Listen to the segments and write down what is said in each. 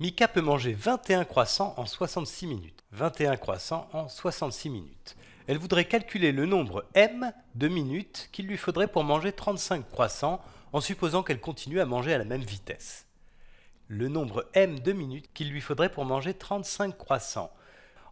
Mika peut manger 21 croissants en 66 minutes. 21 croissants en 66 minutes. Elle voudrait calculer le nombre m de minutes qu'il lui faudrait pour manger 35 croissants en supposant qu'elle continue à manger à la même vitesse. Le nombre m de minutes qu'il lui faudrait pour manger 35 croissants.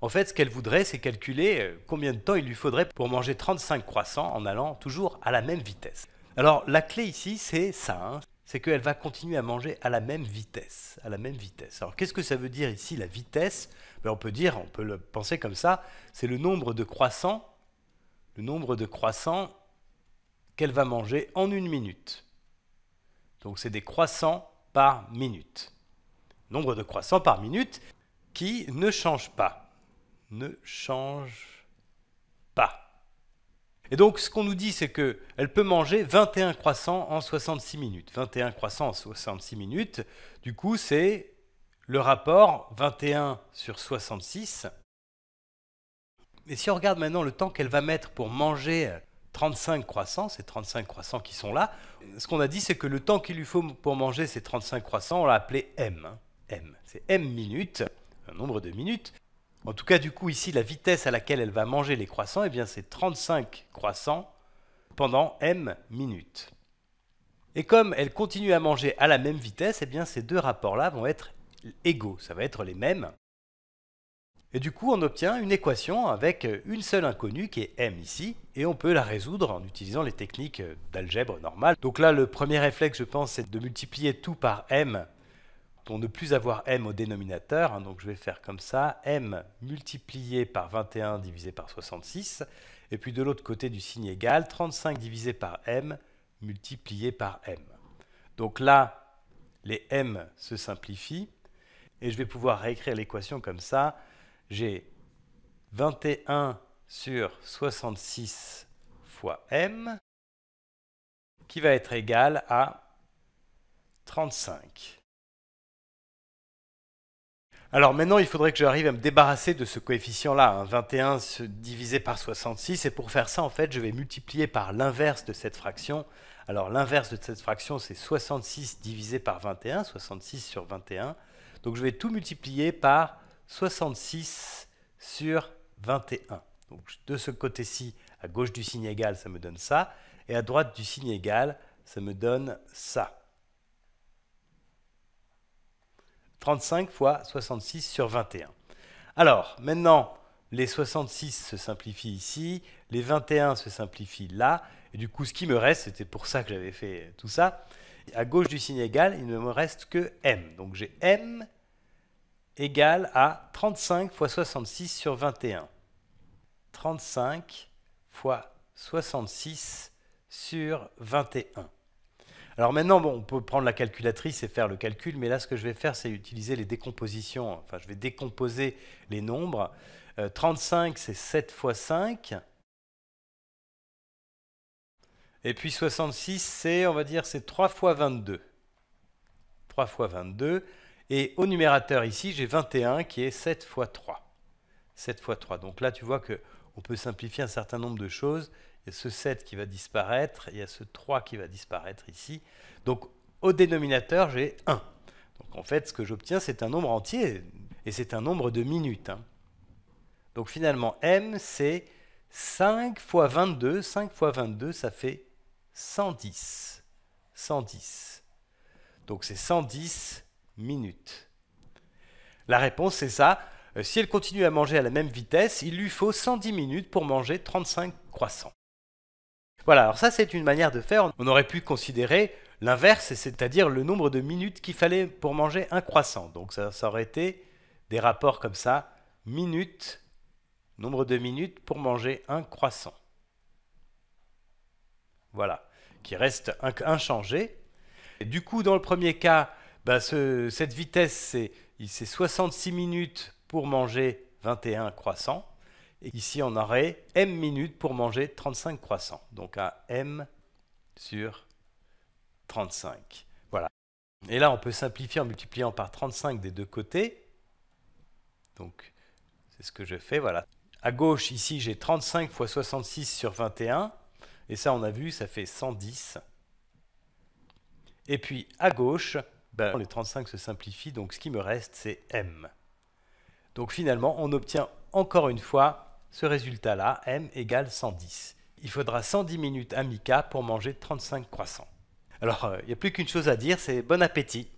En fait, ce qu'elle voudrait, c'est calculer euh, combien de temps il lui faudrait pour manger 35 croissants en allant toujours à la même vitesse. Alors, la clé ici, c'est ça. Hein c'est qu'elle va continuer à manger à la même vitesse. À la même vitesse. Alors qu'est-ce que ça veut dire ici la vitesse ben, On peut dire, on peut le penser comme ça, c'est le nombre de croissants, le nombre de croissants qu'elle va manger en une minute. Donc c'est des croissants par minute. Nombre de croissants par minute qui ne change pas. Ne change et donc, ce qu'on nous dit, c'est qu'elle peut manger 21 croissants en 66 minutes. 21 croissants en 66 minutes, du coup, c'est le rapport 21 sur 66. Et si on regarde maintenant le temps qu'elle va mettre pour manger 35 croissants, ces 35 croissants qui sont là, ce qu'on a dit, c'est que le temps qu'il lui faut pour manger ces 35 croissants, on l'a appelé M. Hein. M, c'est M minutes, un nombre de minutes. En tout cas, du coup, ici, la vitesse à laquelle elle va manger les croissants, eh bien, c'est 35 croissants pendant m minutes. Et comme elle continue à manger à la même vitesse, eh bien, ces deux rapports-là vont être égaux, ça va être les mêmes. Et du coup, on obtient une équation avec une seule inconnue qui est m ici, et on peut la résoudre en utilisant les techniques d'algèbre normale. Donc là, le premier réflexe, je pense, c'est de multiplier tout par m pour ne plus avoir m au dénominateur, hein, donc je vais faire comme ça, m multiplié par 21 divisé par 66, et puis de l'autre côté du signe égal, 35 divisé par m multiplié par m. Donc là, les m se simplifient, et je vais pouvoir réécrire l'équation comme ça. J'ai 21 sur 66 fois m, qui va être égal à 35. Alors maintenant, il faudrait que j'arrive à me débarrasser de ce coefficient-là, 21 hein. divisé par 66, et pour faire ça, en fait, je vais multiplier par l'inverse de cette fraction. Alors l'inverse de cette fraction, c'est 66 divisé par 21, 66 sur 21. Donc je vais tout multiplier par 66 sur 21. Donc de ce côté-ci, à gauche du signe égal, ça me donne ça, et à droite du signe égal, ça me donne ça. 35 fois 66 sur 21. Alors, maintenant, les 66 se simplifient ici, les 21 se simplifient là, et du coup, ce qui me reste, c'était pour ça que j'avais fait tout ça, à gauche du signe égal, il ne me reste que m. Donc j'ai m égale à 35 fois 66 sur 21. 35 fois 66 sur 21. Alors maintenant, on peut prendre la calculatrice et faire le calcul, mais là, ce que je vais faire, c'est utiliser les décompositions. Enfin, je vais décomposer les nombres. 35, euh, c'est 7 fois 5. Et puis 66, c'est, on va dire, c'est 3 fois 22. 3 fois 22. Et au numérateur ici, j'ai 21 qui est 7 fois 3. 7 fois 3. Donc là, tu vois que on peut simplifier un certain nombre de choses. Il y a ce 7 qui va disparaître, il y a ce 3 qui va disparaître ici. Donc au dénominateur, j'ai 1. Donc en fait, ce que j'obtiens, c'est un nombre entier, et c'est un nombre de minutes. Hein. Donc finalement, m, c'est 5 fois 22. 5 fois 22, ça fait 110. 110. Donc c'est 110 minutes. La réponse, c'est ça. Euh, si elle continue à manger à la même vitesse, il lui faut 110 minutes pour manger 35 croissants. Voilà, alors ça c'est une manière de faire. On aurait pu considérer l'inverse, c'est-à-dire le nombre de minutes qu'il fallait pour manger un croissant. Donc ça, aurait été des rapports comme ça, minutes, nombre de minutes pour manger un croissant. Voilà, qui reste inchangé. du coup, dans le premier cas, bah, cette vitesse, c'est 66 minutes pour manger 21 croissants. Et ici, on aurait m minutes pour manger 35 croissants. Donc à m sur 35. Voilà. Et là, on peut simplifier en multipliant par 35 des deux côtés. Donc, c'est ce que je fais. Voilà. À gauche, ici, j'ai 35 fois 66 sur 21. Et ça, on a vu, ça fait 110. Et puis, à gauche, ben, les 35 se simplifient. Donc, ce qui me reste, c'est m. Donc finalement, on obtient encore une fois ce résultat-là, m égale 110. Il faudra 110 minutes à Mika pour manger 35 croissants. Alors, il euh, n'y a plus qu'une chose à dire, c'est bon appétit